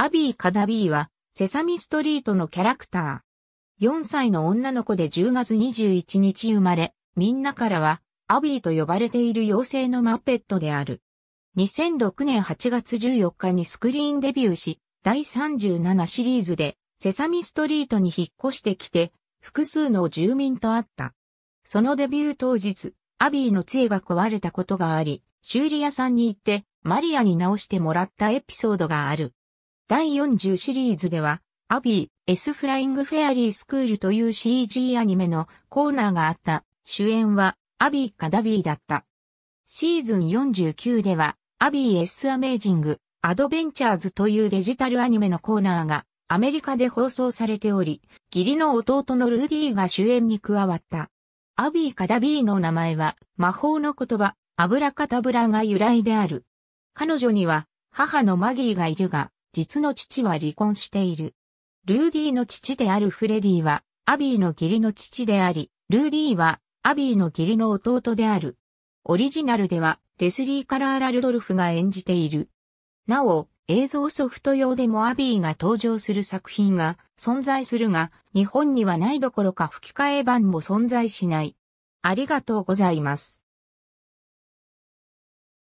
アビー・カダビーは、セサミストリートのキャラクター。4歳の女の子で10月21日生まれ、みんなからは、アビーと呼ばれている妖精のマペットである。2006年8月14日にスクリーンデビューし、第37シリーズで、セサミストリートに引っ越してきて、複数の住民と会った。そのデビュー当日、アビーの杖が壊れたことがあり、修理屋さんに行って、マリアに直してもらったエピソードがある。第40シリーズでは、アビー、エスフライングフェアリースクールという CG アニメのコーナーがあった。主演は、アビーかダビーだった。シーズン49では、アビーエスアメージング、アドベンチャーズというデジタルアニメのコーナーが、アメリカで放送されており、義理の弟のルーディーが主演に加わった。アビーかダビーの名前は、魔法の言葉、アブラカタブラが由来である。彼女には、母のマギーがいるが、実の父は離婚している。ルーディの父であるフレディは、アビーの義理の父であり、ルーディは、アビーの義理の弟である。オリジナルでは、レスリー・カラーラルドルフが演じている。なお、映像ソフト用でもアビーが登場する作品が存在するが、日本にはないどころか吹き替え版も存在しない。ありがとうございます。